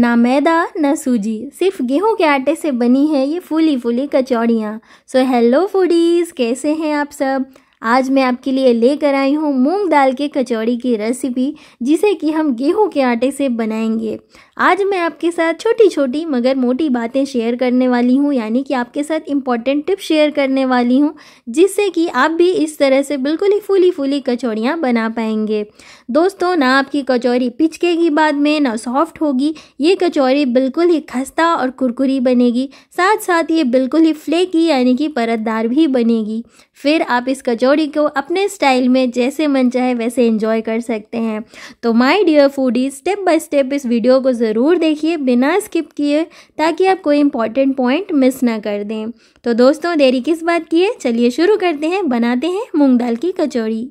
ना मैदा ना सूजी सिर्फ गेहूं के आटे से बनी है ये फूली फूली कचौड़ियाँ सो हेलो फूडीज़ कैसे हैं आप सब आज मैं आपके लिए लेकर आई हूँ मूंग दाल के कचौड़ी की रेसिपी जिसे कि हम गेहूं के आटे से बनाएंगे आज मैं आपके साथ छोटी छोटी मगर मोटी बातें शेयर करने वाली हूँ यानी कि आपके साथ इम्पॉर्टेंट टिप शेयर करने वाली हूँ जिससे कि आप भी इस तरह से बिल्कुल ही फूली फूली कचौड़ियाँ बना पाएंगे दोस्तों ना आपकी कचौरी पिचकेगी बाद में ना सॉफ्ट होगी ये कचौरी बिल्कुल ही खस्ता और कुरकुरी बनेगी साथ साथ ये बिल्कुल ही फ्लेकी यानी कि परतदार भी बनेगी फिर आप इस कचौड़ी को अपने स्टाइल में जैसे मन चाहे वैसे इन्जॉय कर सकते हैं तो my dear foodie step by step इस वीडियो को ज़रूर देखिए बिना स्किप किए ताकि आप कोई इंपॉर्टेंट पॉइंट मिस ना कर दें तो दोस्तों देरी किस बात की है चलिए शुरू करते हैं बनाते हैं मूंग दाल की कचौड़ी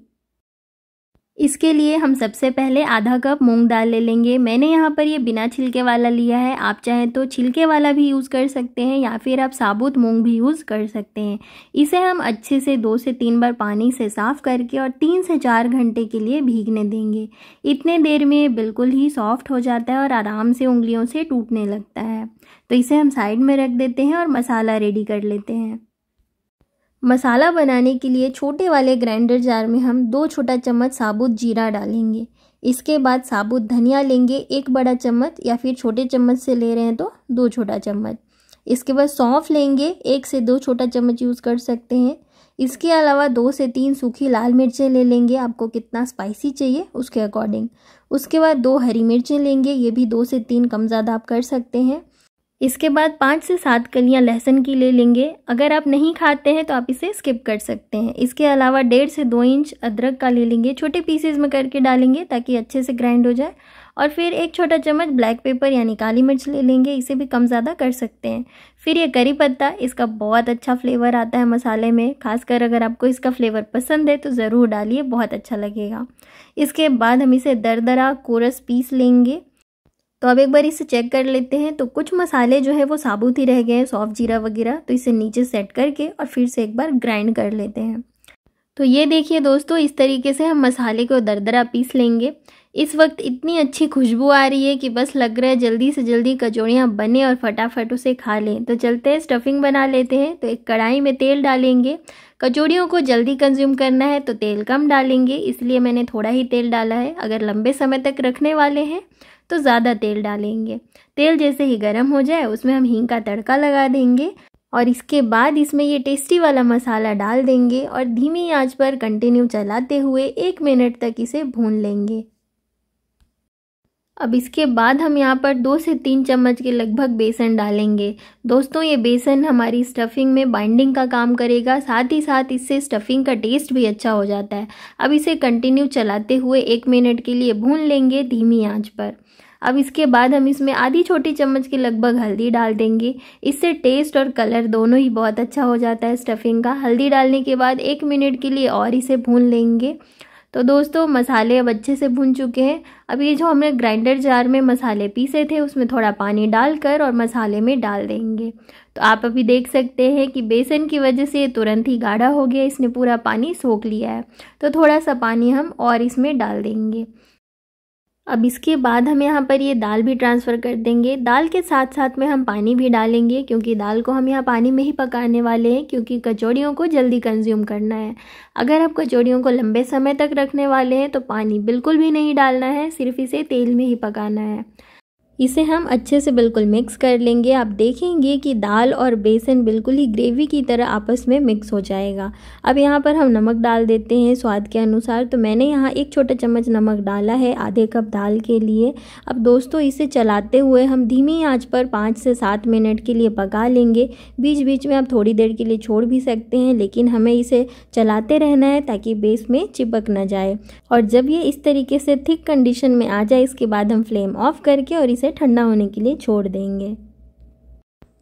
इसके लिए हम सबसे पहले आधा कप मूंग दाल ले लेंगे मैंने यहाँ पर ये बिना छिलके वाला लिया है आप चाहें तो छिलके वाला भी यूज़ कर सकते हैं या फिर आप साबुत मूंग भी यूज़ कर सकते हैं इसे हम अच्छे से दो से तीन बार पानी से साफ़ करके और तीन से चार घंटे के लिए भीगने देंगे इतने देर में ये बिल्कुल ही सॉफ्ट हो जाता है और आराम से उंगलियों से टूटने लगता है तो इसे हम साइड में रख देते हैं और मसाला रेडी कर लेते हैं मसाला बनाने के लिए छोटे वाले ग्राइंडर जार में हम दो छोटा चम्मच साबुत जीरा डालेंगे इसके बाद साबुत धनिया लेंगे एक बड़ा चम्मच या फिर छोटे चम्मच से ले रहे हैं तो दो छोटा चम्मच इसके बाद सौंफ लेंगे एक से दो छोटा चम्मच यूज़ कर सकते हैं इसके अलावा दो से तीन सूखी लाल मिर्चें ले लेंगे आपको कितना स्पाइसी चाहिए उसके अकॉर्डिंग उसके बाद दो हरी मिर्चें लेंगे ये भी दो से तीन कम ज़्यादा आप कर सकते हैं इसके बाद पाँच से सात कलियां लहसुन की ले लेंगे अगर आप नहीं खाते हैं तो आप इसे स्किप कर सकते हैं इसके अलावा डेढ़ से दो इंच अदरक का ले लेंगे छोटे पीसेज में करके डालेंगे ताकि अच्छे से ग्राइंड हो जाए और फिर एक छोटा चम्मच ब्लैक पेपर यानी काली मिर्च ले लेंगे इसे भी कम ज़्यादा कर सकते हैं फिर ये करी पत्ता इसका बहुत अच्छा फ्लेवर आता है मसाले में खासकर अगर आपको इसका फ्लेवर पसंद है तो ज़रूर डालिए बहुत अच्छा लगेगा इसके बाद हम इसे दरदरा कोरस पीस लेंगे तो अब एक बार इसे चेक कर लेते हैं तो कुछ मसाले जो है वो साबुत ही रह गए हैं सॉफ्ट जीरा वगैरह तो इसे नीचे सेट करके और फिर से एक बार ग्राइंड कर लेते हैं तो ये देखिए दोस्तों इस तरीके से हम मसाले को दरदरा पीस लेंगे इस वक्त इतनी अच्छी खुशबू आ रही है कि बस लग रहा है जल्दी से जल्दी कचौड़ियाँ बने और फटाफट उसे खा लें तो चलते हैं स्टफिंग बना लेते हैं तो एक कढ़ाई में तेल डालेंगे कचौड़ियों को जल्दी कंज्यूम करना है तो तेल कम डालेंगे इसलिए मैंने थोड़ा ही तेल डाला है अगर लंबे समय तक रखने वाले हैं तो ज़्यादा तेल डालेंगे तेल जैसे ही गर्म हो जाए उसमें हम हींग का तड़का लगा देंगे और इसके बाद इसमें ये टेस्टी वाला मसाला डाल देंगे और धीमी आंच पर कंटिन्यू चलाते हुए एक मिनट तक इसे भून लेंगे अब इसके बाद हम यहाँ पर दो से तीन चम्मच के लगभग बेसन डालेंगे दोस्तों ये बेसन हमारी स्टफिंग में बाइंडिंग का काम करेगा साथ ही साथ इससे स्टफिंग का टेस्ट भी अच्छा हो जाता है अब इसे कंटिन्यू चलाते हुए एक मिनट के लिए भून लेंगे धीमी आंच पर अब इसके बाद हम इसमें आधी छोटी चम्मच के लगभग हल्दी डाल देंगे इससे टेस्ट और कलर दोनों ही बहुत अच्छा हो जाता है स्टफिंग का हल्दी डालने के बाद एक मिनट के लिए और इसे भून लेंगे तो दोस्तों मसाले अब अच्छे से भून चुके हैं अब ये जो हमने ग्राइंडर जार में मसाले पीसे थे उसमें थोड़ा पानी डालकर और मसाले में डाल देंगे तो आप अभी देख सकते हैं कि बेसन की वजह से तुरंत ही गाढ़ा हो गया इसने पूरा पानी सोख लिया है तो थोड़ा सा पानी हम और इसमें डाल देंगे अब इसके बाद हम यहाँ पर ये दाल भी ट्रांसफ़र कर देंगे दाल के साथ साथ में हम पानी भी डालेंगे क्योंकि दाल को हम यहाँ पानी में ही पकाने वाले हैं क्योंकि कचौड़ियों को जल्दी कंज्यूम करना है अगर आप कचौड़ियों को लंबे समय तक रखने वाले हैं तो पानी बिल्कुल भी नहीं डालना है सिर्फ इसे तेल में ही पकाना है इसे हम अच्छे से बिल्कुल मिक्स कर लेंगे आप देखेंगे कि दाल और बेसन बिल्कुल ही ग्रेवी की तरह आपस में मिक्स हो जाएगा अब यहाँ पर हम नमक डाल देते हैं स्वाद के अनुसार तो मैंने यहाँ एक छोटा चम्मच नमक डाला है आधे कप दाल के लिए अब दोस्तों इसे चलाते हुए हम धीमी आँच पर पाँच से सात मिनट के लिए पका लेंगे बीच बीच में आप थोड़ी देर के लिए छोड़ भी सकते हैं लेकिन हमें इसे चलाते रहना है ताकि बेस में चिपक ना जाए और जब ये इस तरीके से थिक कंडीशन में आ जाए इसके बाद हम फ्लेम ऑफ करके और इसे इसे ठंडा होने के लिए छोड़ देंगे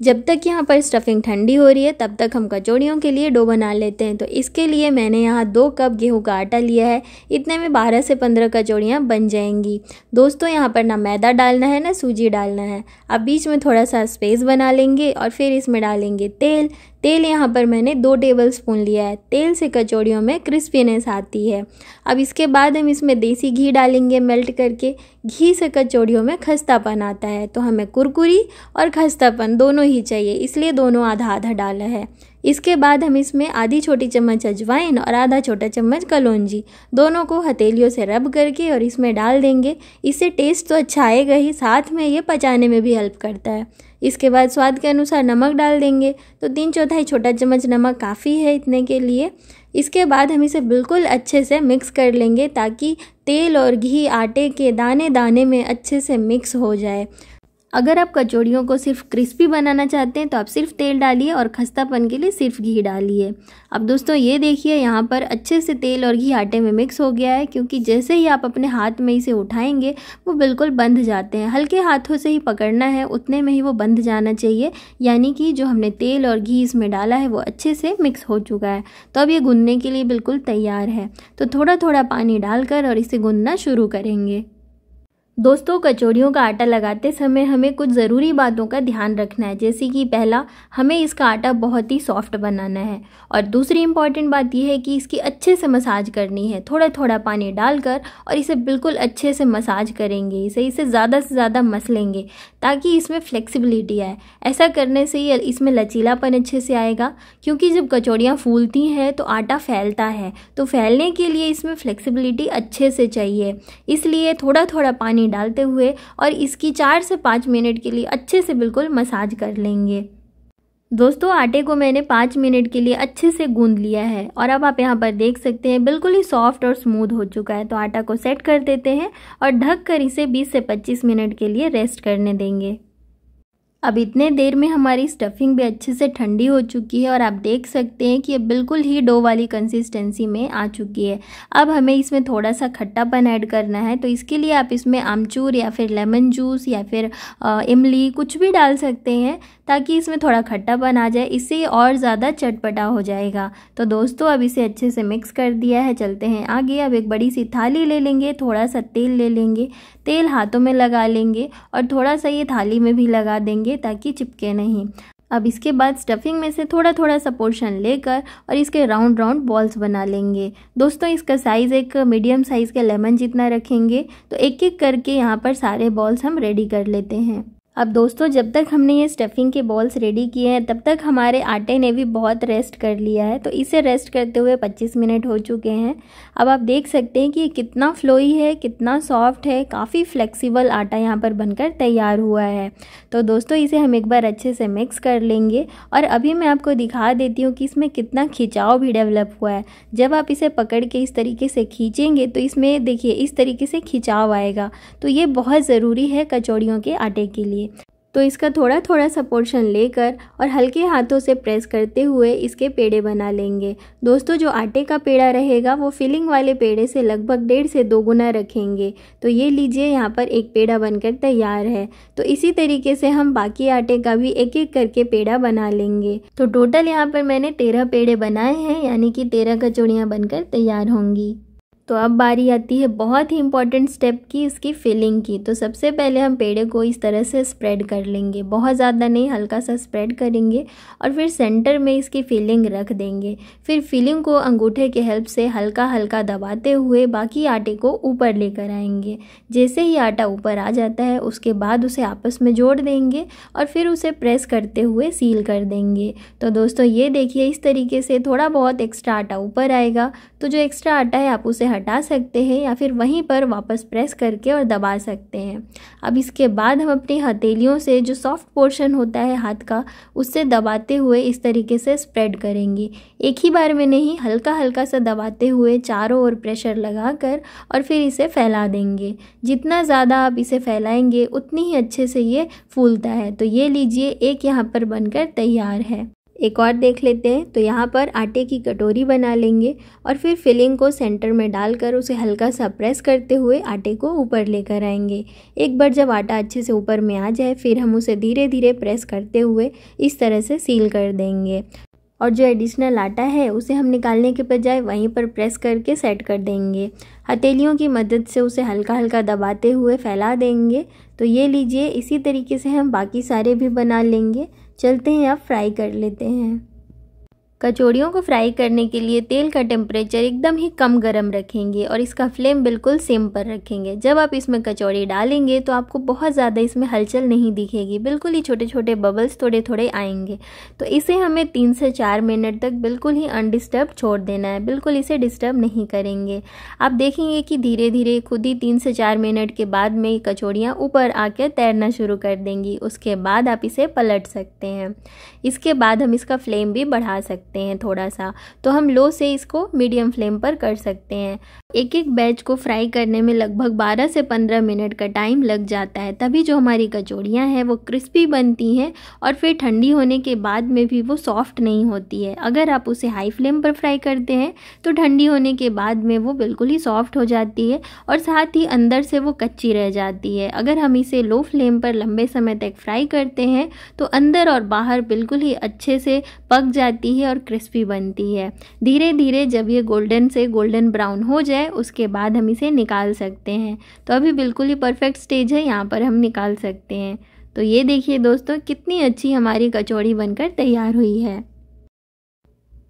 जब तक यहाँ पर स्टफिंग ठंडी हो रही है तब तक हम कचौड़ियों के लिए डो बना लेते हैं तो इसके लिए मैंने यहाँ दो कप गेहूं का आटा लिया है इतने में 12 से 15 कचौड़ियाँ बन जाएंगी दोस्तों यहाँ पर ना मैदा डालना है ना सूजी डालना है अब बीच में थोड़ा सा स्पेस बना लेंगे और फिर इसमें डालेंगे तेल तेल यहाँ पर मैंने दो टेबल स्पून लिया है तेल से कचौड़ियों में क्रिस्पीनेस आती है अब इसके बाद हम इसमें देसी घी डालेंगे मेल्ट करके घी से कचौड़ियों में खस्तापन आता है तो हमें कुरकुरी और खस्तापन दोनों ही चाहिए इसलिए दोनों आधा आधा डाला है इसके बाद हम इसमें आधी छोटी चम्मच अजवाइन और आधा छोटा चम्मच कलौंजी दोनों को हथेलियों से रब करके और इसमें डाल देंगे इससे टेस्ट तो अच्छा आएगा ही साथ में ये पचाने में भी हेल्प करता है इसके बाद स्वाद के अनुसार नमक डाल देंगे तो तीन चौथाई छोटा चम्मच नमक काफ़ी है इतने के लिए इसके बाद हम इसे बिल्कुल अच्छे से मिक्स कर लेंगे ताकि तेल और घी आटे के दाने दाने में अच्छे से मिक्स हो जाए अगर आप कचौड़ियों को सिर्फ क्रिस्पी बनाना चाहते हैं तो आप सिर्फ तेल डालिए और खस्तापन के लिए सिर्फ घी डालिए अब दोस्तों ये देखिए यहाँ पर अच्छे से तेल और घी आटे में मिक्स हो गया है क्योंकि जैसे ही आप अपने हाथ में इसे उठाएंगे वो बिल्कुल बंध जाते हैं हल्के हाथों से ही पकड़ना है उतने में ही वो बंध जाना चाहिए यानी कि जो हमने तेल और घी इसमें डाला है वो अच्छे से मिक्स हो चुका है तो अब ये गूंदने के लिए बिल्कुल तैयार है तो थोड़ा थोड़ा पानी डालकर और इसे गूंदना शुरू करेंगे दोस्तों कचौड़ियों का आटा लगाते समय हमें कुछ ज़रूरी बातों का ध्यान रखना है जैसे कि पहला हमें इसका आटा बहुत ही सॉफ्ट बनाना है और दूसरी इम्पॉर्टेंट बात यह है कि इसकी अच्छे से मसाज करनी है थोड़ा थोड़ा पानी डालकर और इसे बिल्कुल अच्छे से मसाज करेंगे इसे इसे ज़्यादा से ज़्यादा मस लेंगे ताकि इसमें फ्लेक्सीबिलिटी आए ऐसा करने से ही इसमें लचीलापन अच्छे से आएगा क्योंकि जब कचौड़ियाँ फूलती हैं तो आटा फैलता है तो फैलने के लिए इसमें फ्लेक्सीबिलिटी अच्छे से चाहिए इसलिए थोड़ा थोड़ा पानी नहीं डालते हुए और इसकी चार से पाँच मिनट के लिए अच्छे से बिल्कुल मसाज कर लेंगे दोस्तों आटे को मैंने पाँच मिनट के लिए अच्छे से गूंद लिया है और अब आप यहाँ पर देख सकते हैं बिल्कुल ही सॉफ्ट और स्मूथ हो चुका है तो आटा को सेट कर देते हैं और ढक कर इसे 20 से 25 मिनट के लिए रेस्ट करने देंगे अब इतने देर में हमारी स्टफिंग भी अच्छे से ठंडी हो चुकी है और आप देख सकते हैं कि ये बिल्कुल ही डो वाली कंसिस्टेंसी में आ चुकी है अब हमें इसमें थोड़ा सा खट्टापन ऐड करना है तो इसके लिए आप इसमें आमचूर या फिर लेमन जूस या फिर इमली कुछ भी डाल सकते हैं ताकि इसमें थोड़ा खट्टापन आ जाए इससे और ज़्यादा चटपटा हो जाएगा तो दोस्तों अब इसे अच्छे से मिक्स कर दिया है चलते हैं आगे अब एक बड़ी सी थाली ले लेंगे थोड़ा सा तेल ले लेंगे तेल हाथों में लगा लेंगे और थोड़ा सा ये थाली में भी लगा देंगे ताकि चिपके नहीं अब इसके बाद स्टफिंग में से थोड़ा थोड़ा सा पोर्शन लेकर और इसके राउंड राउंड बॉल्स बना लेंगे दोस्तों इसका साइज़ एक मीडियम साइज़ के लेमन जितना रखेंगे तो एक एक करके यहाँ पर सारे बॉल्स हम रेडी कर लेते हैं अब दोस्तों जब तक हमने ये स्टफिंग के बॉल्स रेडी किए हैं तब तक हमारे आटे ने भी बहुत रेस्ट कर लिया है तो इसे रेस्ट करते हुए 25 मिनट हो चुके हैं अब आप देख सकते हैं कि ये कितना फ्लोई है कितना सॉफ्ट है काफ़ी फ्लेक्सिबल आटा यहाँ पर बनकर तैयार हुआ है तो दोस्तों इसे हम एक बार अच्छे से मिक्स कर लेंगे और अभी मैं आपको दिखा देती हूँ कि इसमें कितना खिंचाव भी डेवलप हुआ है जब आप इसे पकड़ के इस तरीके से खींचेंगे तो इसमें देखिए इस तरीके से खिंचाव आएगा तो ये बहुत ज़रूरी है कचौड़ियों के आटे के लिए तो इसका थोड़ा थोड़ा सा पोर्शन लेकर और हल्के हाथों से प्रेस करते हुए इसके पेड़े बना लेंगे दोस्तों जो आटे का पेड़ा रहेगा वो फिलिंग वाले पेड़े से लगभग डेढ़ से दो गुना रखेंगे तो ये लीजिए यहाँ पर एक पेड़ा बनकर तैयार है तो इसी तरीके से हम बाकी आटे का भी एक एक करके पेड़ा बना लेंगे तो टोटल यहाँ पर मैंने तेरह पेड़े बनाए हैं यानी कि तेरह कचौड़ियाँ बनकर तैयार होंगी तो अब बारी आती है बहुत ही इंपॉर्टेंट स्टेप की इसकी फिलिंग की तो सबसे पहले हम पेड़े को इस तरह से स्प्रेड कर लेंगे बहुत ज़्यादा नहीं हल्का सा स्प्रेड करेंगे और फिर सेंटर में इसकी फिलिंग रख देंगे फिर फिलिंग को अंगूठे के हेल्प से हल्का हल्का दबाते हुए बाकी आटे को ऊपर लेकर आएंगे जैसे ही आटा ऊपर आ जाता है उसके बाद उसे आपस में जोड़ देंगे और फिर उसे प्रेस करते हुए सील कर देंगे तो दोस्तों ये देखिए इस तरीके से थोड़ा बहुत एक्स्ट्रा आटा ऊपर आएगा तो जो एक्स्ट्रा आटा है आप उसे हटा सकते हैं या फिर वहीं पर वापस प्रेस करके और दबा सकते हैं अब इसके बाद हम अपनी हथेलियों से जो सॉफ्ट पोर्शन होता है हाथ का उससे दबाते हुए इस तरीके से स्प्रेड करेंगे एक ही बार में नहीं हल्का हल्का सा दबाते हुए चारों ओर प्रेशर लगा कर और फिर इसे फैला देंगे जितना ज़्यादा आप इसे फैलाएंगे उतनी ही अच्छे से ये फूलता है तो ये लीजिए एक यहाँ पर बनकर तैयार है एक और देख लेते हैं तो यहाँ पर आटे की कटोरी बना लेंगे और फिर फिलिंग को सेंटर में डालकर उसे हल्का सा प्रेस करते हुए आटे को ऊपर लेकर आएंगे एक बार जब आटा अच्छे से ऊपर में आ जाए फिर हम उसे धीरे धीरे प्रेस करते हुए इस तरह से सील कर देंगे और जो एडिशनल आटा है उसे हम निकालने के बजाय वहीं पर प्रेस करके सेट कर देंगे हथेलियों की मदद से उसे हल्का हल्का दबाते हुए फैला देंगे तो ये लीजिए इसी तरीके से हम बाकी सारे भी बना लेंगे चलते हैं अब फ्राई कर लेते हैं कचौड़ियों को फ्राई करने के लिए तेल का टेम्परेचर एकदम ही कम गर्म रखेंगे और इसका फ्लेम बिल्कुल सेम पर रखेंगे जब आप इसमें कचौड़ी डालेंगे तो आपको बहुत ज़्यादा इसमें हलचल नहीं दिखेगी बिल्कुल ही छोटे छोटे बबल्स थोड़े थोड़े आएंगे तो इसे हमें तीन से चार मिनट तक बिल्कुल ही अनडिस्टर्ब छोड़ देना है बिल्कुल इसे डिस्टर्ब नहीं करेंगे आप देखेंगे कि धीरे धीरे खुद ही तीन से चार मिनट के बाद में कचौड़ियाँ ऊपर आकर तैरना शुरू कर देंगी उसके बाद आप इसे पलट सकते हैं इसके बाद हम इसका फ्लेम भी बढ़ा सकते हैं सकते हैं थोड़ा सा तो हम लो से इसको मीडियम फ्लेम पर कर सकते हैं एक एक बैच को फ्राई करने में लगभग 12 से 15 मिनट का टाइम लग जाता है तभी जो हमारी कचौड़ियाँ हैं वो क्रिस्पी बनती हैं और फिर ठंडी होने के बाद में भी वो सॉफ्ट नहीं होती है अगर आप उसे हाई फ्लेम पर फ्राई करते हैं तो ठंडी होने के बाद में वो बिल्कुल ही सॉफ्ट हो जाती है और साथ ही अंदर से वो कच्ची रह जाती है अगर हम इसे लो फ्लेम पर लंबे समय तक फ्राई करते हैं तो अंदर और बाहर बिल्कुल ही अच्छे से पक जाती है और क्रिस्पी बनती है धीरे धीरे जब ये गोल्डन से गोल्डन ब्राउन हो जाए उसके बाद हम इसे निकाल सकते हैं तो अभी बिल्कुल ही परफेक्ट स्टेज है यहाँ पर हम निकाल सकते हैं तो ये देखिए दोस्तों कितनी अच्छी हमारी कचौड़ी बनकर तैयार हुई है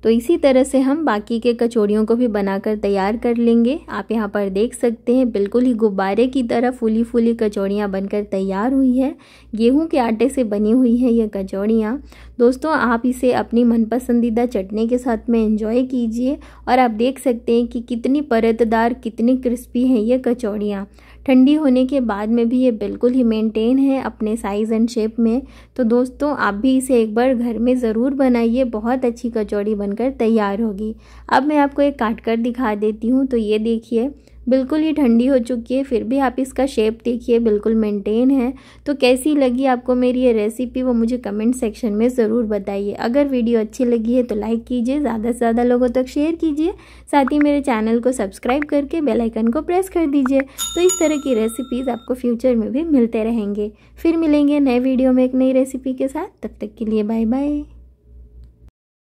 तो इसी तरह से हम बाकी के कचौड़ियों को भी बनाकर तैयार कर लेंगे आप यहाँ पर देख सकते हैं बिल्कुल ही गुब्बारे की तरह फूली फूली कचौड़ियाँ बनकर तैयार हुई है गेहूँ के आटे से बनी हुई है यह कचौड़ियाँ दोस्तों आप इसे अपनी मनपसंदीदा चटनी के साथ में एंजॉय कीजिए और आप देख सकते हैं कि कितनी परतदार कितनी क्रिस्पी हैं ये कचौड़ियाँ ठंडी होने के बाद में भी ये बिल्कुल ही मेंटेन है अपने साइज़ एंड शेप में तो दोस्तों आप भी इसे एक बार घर में ज़रूर बनाइए बहुत अच्छी कचौड़ी बनकर तैयार होगी अब मैं आपको एक काट कर दिखा देती हूँ तो ये देखिए बिल्कुल ही ठंडी हो चुकी है फिर भी आप इसका शेप देखिए बिल्कुल मेंटेन है तो कैसी लगी आपको मेरी ये रेसिपी वो मुझे कमेंट सेक्शन में ज़रूर बताइए अगर वीडियो अच्छी लगी है तो लाइक कीजिए ज़्यादा से ज़्यादा लोगों तक शेयर कीजिए साथ ही मेरे चैनल को सब्सक्राइब करके बेलाइकन को प्रेस कर दीजिए तो इस तरह की रेसिपीज़ आपको फ्यूचर में भी मिलते रहेंगे फिर मिलेंगे नए वीडियो में एक नई रेसिपी के साथ तब तक के लिए बाय बाय